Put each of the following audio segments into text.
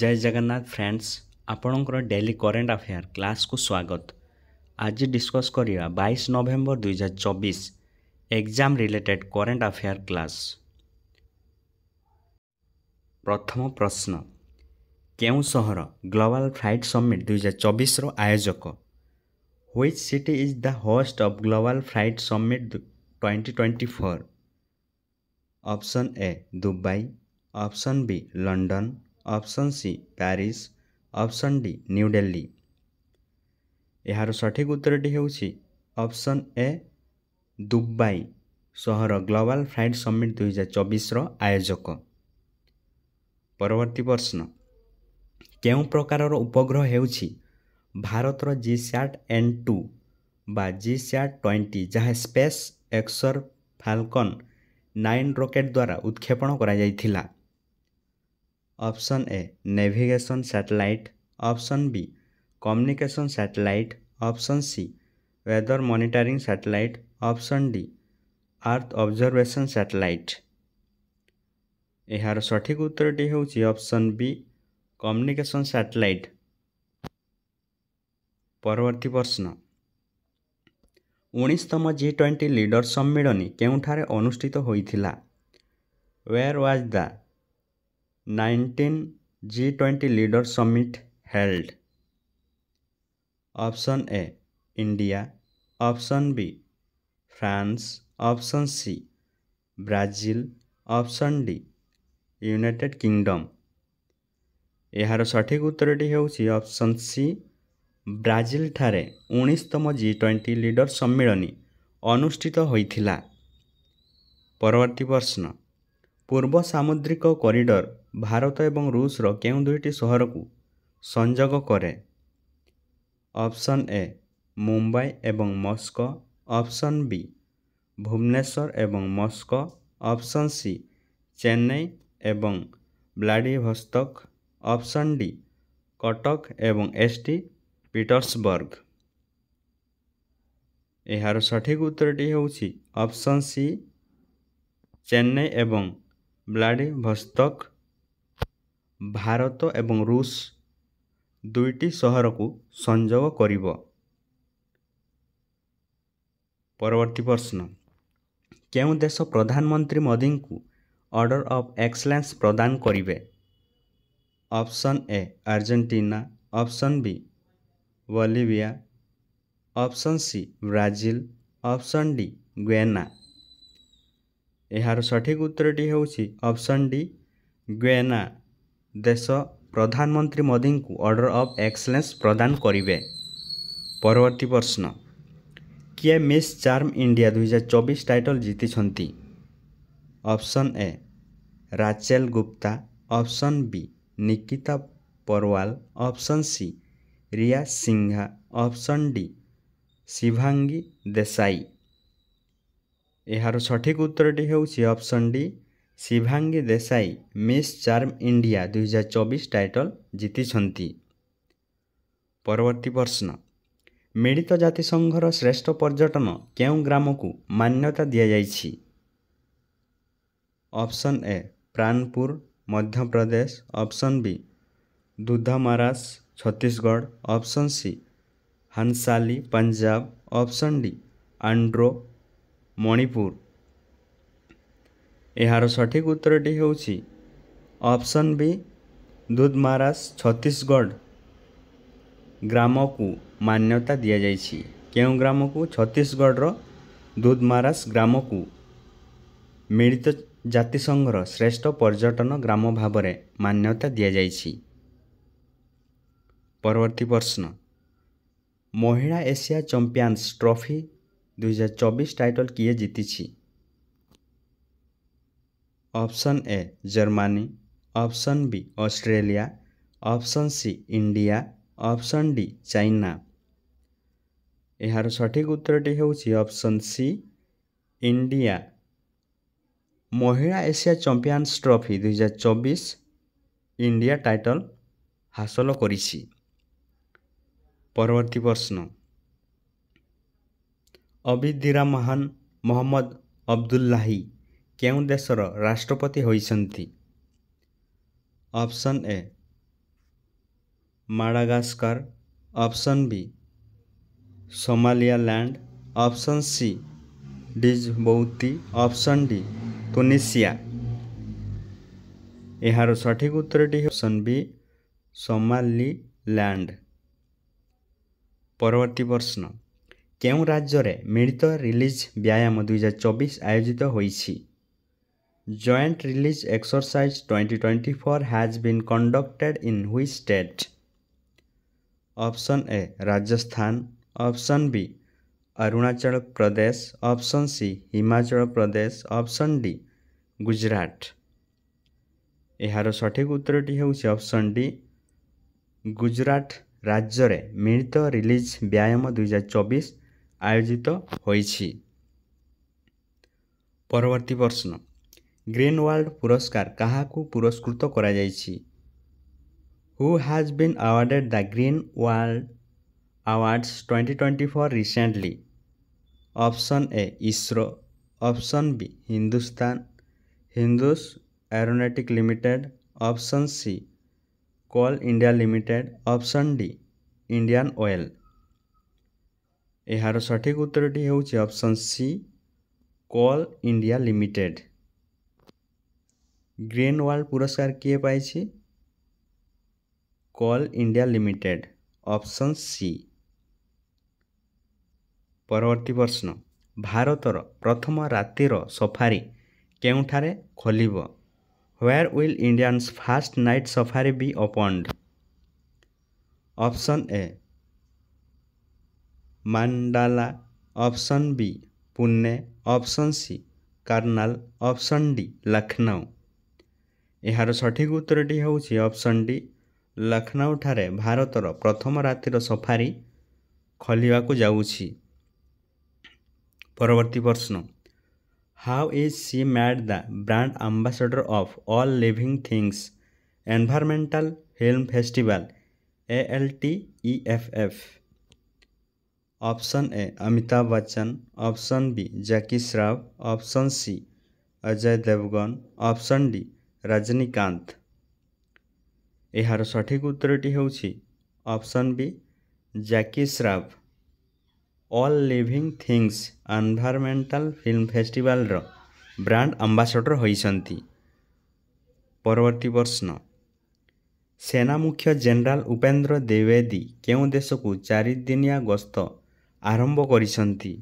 ଜୟ Jagannath friends ଆପଣଙ୍କର daily current affair କ୍ଲାସ୍କୁ ସ୍ୱାଗତ ଆଜି ଡିସ୍କସ୍ କରିବା ବାଇଶ ନଭେମ୍ବର ଦୁଇହଜାର ଚବିଶ exam related current affair class ପ୍ରଥମ ପ୍ରଶ୍ନ କେଉଁ ସହର ଗ୍ଲୋବାଲ୍ ଫ୍ରାଇଟ୍ ସମିଟ୍ ଦୁଇହଜାର ଚବିଶର ଆୟୋଜକ which city is the host of global freight summit twenty twenty four option A Dubai option B London option C Paris option D New Delhi ଏହାର ସଠିକ୍ ଉତ୍ତରଟି ହେଉଛି ଅପସନ୍ ଏ ଦୁବାଇ ସହର ଗ୍ଲୋବାଲ୍ ଫ୍ରାଇଡ୍ ସମିଟ୍ ଦୁଇହଜାର ଚବିଶର ଆୟୋଜକ ପରବର୍ତ୍ତୀ ପ୍ରଶ୍ନ କେଉଁ ପ୍ରକାରର ଉପଗ୍ରହ ହେଉଛି ଭାରତର ଜି ସ୍ୟାଟ୍ ଏନ୍ ଟୁ ବା ଜି ସ୍ୟାଟ୍ ଟ୍ୱେଣ୍ଟି ଯାହା ସ୍ପେସ୍ ଏକ୍ସର୍ ଫାଲକନ୍ ନାଇନ୍ ରକେଟ୍ ଦ୍ୱାରା ଉତ୍କ୍ଷେପଣ କରାଯାଇଥିଲା option A navigation satellite option B communication satellite option C weather monitoring satellite option D earth observation satellite ଏହାର ସଠିକ ଉତ୍ତରଟି ହେଉଛି ଅପସନ୍ ବି କମ୍ୟୁନିକେସନ୍ ସାଟେଲାଇଟ୍ ପରବର୍ତ୍ତୀ ପ୍ରଶ୍ନ ଉଣେଇଶତମ ଜି ଟ୍ୱେଣ୍ଟି ଲିଡର୍ ସମ୍ମିଳନୀ କେଉଁଠାରେ ଅନୁଷ୍ଠିତ ହୋଇଥିଲା where was the nineteen G twenty leader summit held option A India option B France option C Brazil option D United Kingdom ଏହାର ସଠିକ ଉତ୍ତରଟି ହେଉଛି ଅପସନ୍ ସି ବ୍ରାଜିଲଠାରେ ଉଣେଇଶତମ ଜି ଟ୍ୱେଣ୍ଟି ଲିଡ଼ର ସମ୍ମିଳନୀ ଅନୁଷ୍ଠିତ ହୋଇଥିଲା ପରବର୍ତ୍ତୀ ପ୍ରଶ୍ନ ପୂର୍ବ ସାମୁଦ୍ରିକ କରିଡ଼ର ଭାରତ ଏବଂ ରୁଷର କେଉଁ ଦୁଇଟି ସହରକୁ ସଂଯୋଗ କରେ ଅପସନ୍ ଏ ମୁମ୍ବାଇ ଏବଂ ମସ୍କୋ ଅପସନ୍ ବି ଭୁବନେଶ୍ୱର ଏବଂ ମସ୍କୋ ଅପସନ୍ ସି ଚେନ୍ନାଇ ଏବଂ ବ୍ଲାଡିଭସ୍ତକ ଅପସନ୍ ଡି କଟକ ଏବଂ ଏସ୍ ଟି ପିଟର୍ସବର୍ଗ ଏହାର ସଠିକ ଉତ୍ତରଟି ହେଉଛି ଅପସନ୍ ସି ଚେନ୍ନାଇ ଏବଂ ବ୍ଲାଡିଭସ୍ତକ୍ ଭାରତ ଏବଂ ରୁଷ ଦୁଇଟି ସହରକୁ ସଂଯୋଗ କରିବ ପରବର୍ତ୍ତୀ ପ୍ରଶ୍ନ କେଉଁ ଦେଶ ପ୍ରଧାନମନ୍ତ୍ରୀ ମୋଦିଙ୍କୁ ଅର୍ଡ଼ର ଅଫ୍ ଏକ୍ସଲେନ୍ସ ପ୍ରଦାନ କରିବେ option A Argentina option B Bolivia option C Brazil option D Guyana ଏହାର ସଠିକ୍ ଉତ୍ତରଟି ହେଉଛି ଅପସନ୍ ଡି ଗୁଏନା देश प्रधानमन्त्री मोदी अर्डर अफ एक्सलेन्स प्रदान गरे पर्वर्ती प्रश्न केस चार्म इन्डिया दुई हजार चौबिस टाइटल जिति option A Rachel Gupta option B Nikita Porwal option C Riya Singha option D Desai देश सठिक उत्तर टी option Shivangi Desai miss charm India ଦୁଇହଜାର ଚବିଶ ଟାଇଟଲ ଜିତିଛନ୍ତି ପରବର୍ତ୍ତୀ ପ୍ରଶ୍ନ ମିଳିତ ଜାତିସଂଘର ଶ୍ରେଷ୍ଠ ପର୍ଯ୍ୟଟନ କେଉଁ ଗ୍ରାମକୁ ମାନ୍ୟତା ଦିଆଯାଇଛି option A Pranpur Madhya Pradesh option B Dudhmaras Chhattisgarh option C Hansali Punjab option D Andro Manipur ଏହାର ସଠିକ୍ ଉତ୍ତରଟି ହେଉଛି ଅପସନ୍ ବି ଦୁଧମାରାସ ଛତିଶଗଡ଼ ଗ୍ରାମକୁ ମାନ୍ୟତା ଦିଆଯାଇଛି କେଉଁ ଗ୍ରାମକୁ ଛତିଶଗଡ଼ର ଦୁଧମାରାସ ଗ୍ରାମକୁ ମିଳିତ ଜାତିସଂଘର ଶ୍ରେଷ୍ଠ ପର୍ଯ୍ୟଟନ ଗ୍ରାମ ଭାବରେ ମାନ୍ୟତା ଦିଆଯାଇଛି ପରବର୍ତ୍ତୀ ପ୍ରଶ୍ନ ମହିଳା ଏସିଆ ଚମ୍ପିଆନ୍ସ ଟ୍ରଫି ଦୁଇହଜାର ଚବିଶ ଟାଇଟଲ୍ କିଏ ଜିତିଛି option A Germany option B Australia option C India option D China ଏହାର ସଠିକ୍ ଉତ୍ତରଟି ହେଉଛି ଅପସନ୍ ସି ଇଣ୍ଡିଆ ମହିଳା ଏସିଆ ଚାମ୍ପିୟନ୍ସ ଟ୍ରଫି ଦୁଇହଜାର ଚବିଶ ଇଣ୍ଡିଆ ଟାଇଟଲ୍ ହାସଲ କରିଛି ପରବର୍ତ୍ତୀ ପ୍ରଶ୍ନ ଅବିଦିରା ମହାନ ମହମ୍ମଦ ଅବଦୁଲ୍ଲାହି କେଉଁ ଦେଶର ରାଷ୍ଟ୍ରପତି ହୋଇଛନ୍ତି option A Madagascar option B Somaliland option C Djibouti option D Tunisia ଏହାର ସଠିକ ଉତ୍ତରଟି ଅପସନ୍ ବି ସୋମାଲିଲ୍ୟାଣ୍ଡ ପରବର୍ତ୍ତୀ ପ୍ରଶ୍ନ କେଉଁ ରାଜ୍ୟରେ ମିଳିତ ରିଲିଜ୍ ବ୍ୟାୟାମ ଦୁଇହଜାର ଚବିଶ ଆୟୋଜିତ ହୋଇଛି Joint Release Exercise 2024 has been conducted in which state? Option A Rajasthan Option B Arunachal Pradesh Option C Himachal Pradesh Option D Gujarat ଏହାର ସଠିକ ଉତ୍ତରଟି ହେଉଛି ଅପସନ୍ ଡି ଗୁଜୁରାଟ ରାଜ୍ୟରେ ମିଳିତ ରିଲିଜ୍ ବ୍ୟାୟାମ ଦୁଇହଜାର ଚବିଶ ଆୟୋଜିତ ହୋଇଛି ପରବର୍ତ୍ତୀ ପ୍ରଶ୍ନ ଗ୍ରୀନୱାଲ୍ଡ ପୁରସ୍କାର କାହାକୁ ପୁରସ୍କୃତ କରାଯାଇଛି who has been awarded the green world awards twenty twenty four recently option A ISRO option B Hindustan ହିନ୍ଦୁସ୍ aeronautic limited option C coal India limited option D Indian oil ଏହାର ସଠିକ୍ ଉତ୍ତରଟି ହେଉଛି option C coal India limited green world ପୁରସ୍କାର କିଏ ପାଇଛି coal India limited option C ପରବର୍ତ୍ତୀ ପ୍ରଶ୍ନ ଭାରତର ପ୍ରଥମ ରାତିର ସଫାରି କେଉଁଠାରେ ଖୋଲିବ where will India's first night safari be opened option A ମାଣ୍ଡାଲା option B Pune option C Karnal option D Lucknow ଏହାର ସଠିକ୍ ଉତ୍ତରଟି ହେଉଛି ଅପସନ୍ ଡି ଲକ୍ଷ୍ନୌଠାରେ ଭାରତର ପ୍ରଥମ ରାତିର ସଫାରି ଖୋଲିବାକୁ ଯାଉଛି ପରବର୍ତ୍ତୀ ପ୍ରଶ୍ନ how is she made the brand ambassador of all living things environmental film festival A L T E F F option A Amitabh Bachchan option B Jackie Shroff option C Ajay Devgan option D Rajinikanth ଏହାର ସଠିକ୍ ଉତ୍ତରଟି ହେଉଛି option B Jackie Shroff all living things environmental film ଫେଷ୍ଟିଭାଲ୍ର brand ambassador ହୋଇଛନ୍ତି ପରବର୍ତ୍ତୀ ପ୍ରଶ୍ନ ସେନା ମୁଖ୍ୟ ଜେନେରାଲ ଉପେନ୍ଦ୍ର ଦ୍ୱିବେଦୀ କେଉଁ ଦେଶକୁ ଚାରିଦିନିଆ ଗସ୍ତ ଆରମ୍ଭ କରିଛନ୍ତି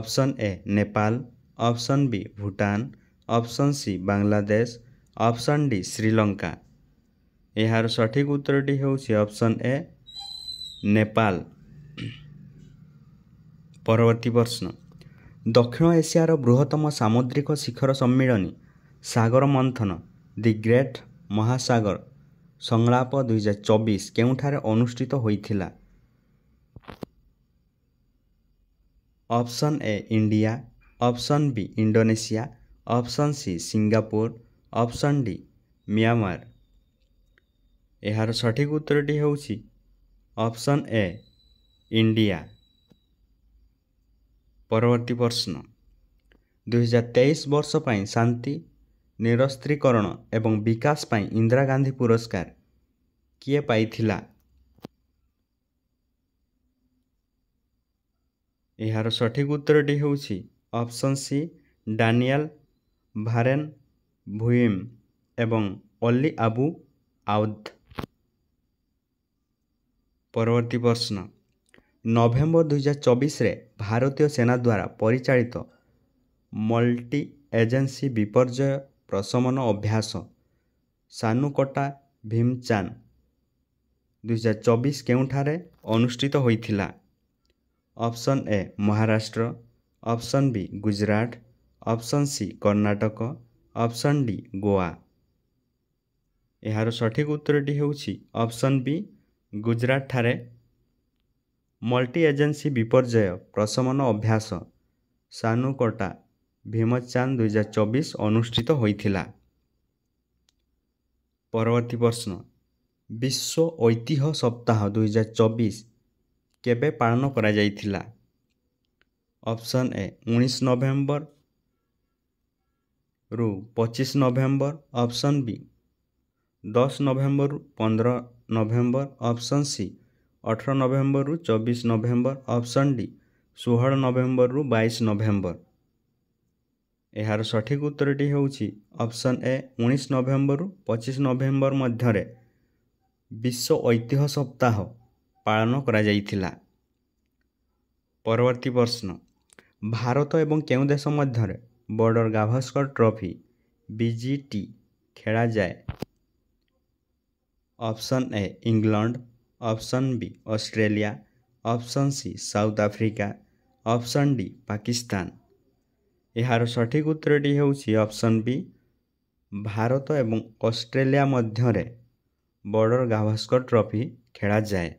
option A Nepal option B Bhutan option C Bangladesh option D Sri Lanka ଏହାର ସଠିକ୍ ଉତ୍ତରଟି ହେଉଛି ଅପସନ୍ ଏ ନେପାଳ ପରବର୍ତ୍ତୀ ପ୍ରଶ୍ନ ଦକ୍ଷିଣ ଏସିଆର ବୃହତ୍ତମ ସାମୁଦ୍ରିକ ଶିଖର ସମ୍ମିଳନୀ ସାଗର ମନ୍ଥନ ଦି ଗ୍ରେଟ୍ ମହାସାଗର ସଂଳାପ ଦୁଇ ହଜାର ଚବିଶ କେଉଁଠାରେ ଅନୁଷ୍ଠିତ ହୋଇଥିଲା option A India option B Indonesia option C Singapore option D Myanmar ଏହାର ସଠିକ୍ ଉତ୍ତରଟି ହେଉଛି ଅପସନ୍ ଏ ଇଣ୍ଡିଆ ପରବର୍ତ୍ତୀ ପ୍ରଶ୍ନ ଦୁଇହଜାର ତେଇଶ ବର୍ଷ ପାଇଁ ଶାନ୍ତି ନିରସ୍ତ୍ରୀକରଣ ଏବଂ ବିକାଶ ପାଇଁ ଇନ୍ଦିରା ଗାନ୍ଧୀ ପୁରସ୍କାର କିଏ ପାଇଥିଲା ଏହାର ସଠିକ୍ ଉତ୍ତରଟି ହେଉଛି ଅପସନ୍ ସି ଡାନିଆଲ ভারেন ভুঁইম এবং অল্লি আবু আউদ ପରବର୍ତ୍ତୀ ପ୍ରଶ୍ନ ନଭେମ୍ବର ଦୁଇହଜାର ଚବିଶରେ ଭାରତୀୟ ସେନା ଦ୍ୱାରା ପରିଚାଳିତ ମଲ୍ଟି ଏଜେନ୍ସି ବିପର୍ଯ୍ୟୟ ପ୍ରଶମନ ଅଭ୍ୟାସ ସାନୁକଟା ଭୀମଚାନ୍ ଦୁଇହଜାର ଚବିଶ କେଉଁଠାରେ ଅନୁଷ୍ଠିତ ହୋଇଥିଲା option A Maharashtra option B Gujarat option C Karnataka option D Goa ଏହାର ସଠିକ୍ ଉତ୍ତରଟି ହେଉଛି ଅପସନ୍ ବି ଗୁଜୁରାଟ ଠାରେ ମଲ୍ଟି ଏଜେନ୍ସି ବିପର୍ଯ୍ୟୟ ପ୍ରଶମନ ଅଭ୍ୟାସ ସାନୁକଟା ଭୀମଚାନ୍ଦ ଦୁଇହଜାର ଚବିଶ ଅନୁଷ୍ଠିତ ହୋଇଥିଲା ପରବର୍ତ୍ତୀ ପ୍ରଶ୍ନ ବିଶ୍ୱ ଐତିହ୍ୟ ସପ୍ତାହ ଦୁଇ ହଜାର ଚବିଶ କେବେ ପାଳନ କରାଯାଇଥିଲା ଅପସନ୍ ଏ ଉଣେଇଶ ନଭେମ୍ବର ରୁ ପଚିଶ ନଭେମ୍ବର ଅପସନ୍ ବି ଦଶ ନଭେମ୍ବରରୁ ପନ୍ଦର ନଭେମ୍ବର ଅପସନ୍ ସି ଅଠର ନଭେମ୍ବରରୁ ଚବିଶ ନଭେମ୍ବର ଅପସନ୍ ଡି ଷୋହଳ ନଭେମ୍ବରରୁ ବାଇଶ ନଭେମ୍ବର ଏହାର ସଠିକ ଉତ୍ତରଟି ହେଉଛି ଅପସନ୍ ଏ ଉଣେଇଶ ନଭେମ୍ବରରୁ ପଚିଶ ନଭେମ୍ବର ମଧ୍ୟରେ ବିଶ୍ୱ ଐତିହ୍ୟ ସପ୍ତାହ ପାଳନ କରାଯାଇଥିଲା ପରବର୍ତ୍ତୀ ପ୍ରଶ୍ନ ଭାରତ ଏବଂ କେଉଁ ଦେଶ ମଧ୍ୟରେ বর্ডর গাভাস্কর ট্রফি বিজিটি খেলা যায় option A England option B Australia option C South Africa option D Pakistan এর সঠিক উত্তরটি হচ্ছে অপশন বি ଭାରତ ଏବଂ ଅଷ୍ଟ୍ରେଲିଆ ମଧ୍ୟରେ ବର୍ଡ଼ର ଗାଭାସ୍କର ଟ୍ରଫି ଖେଳାଯାଏ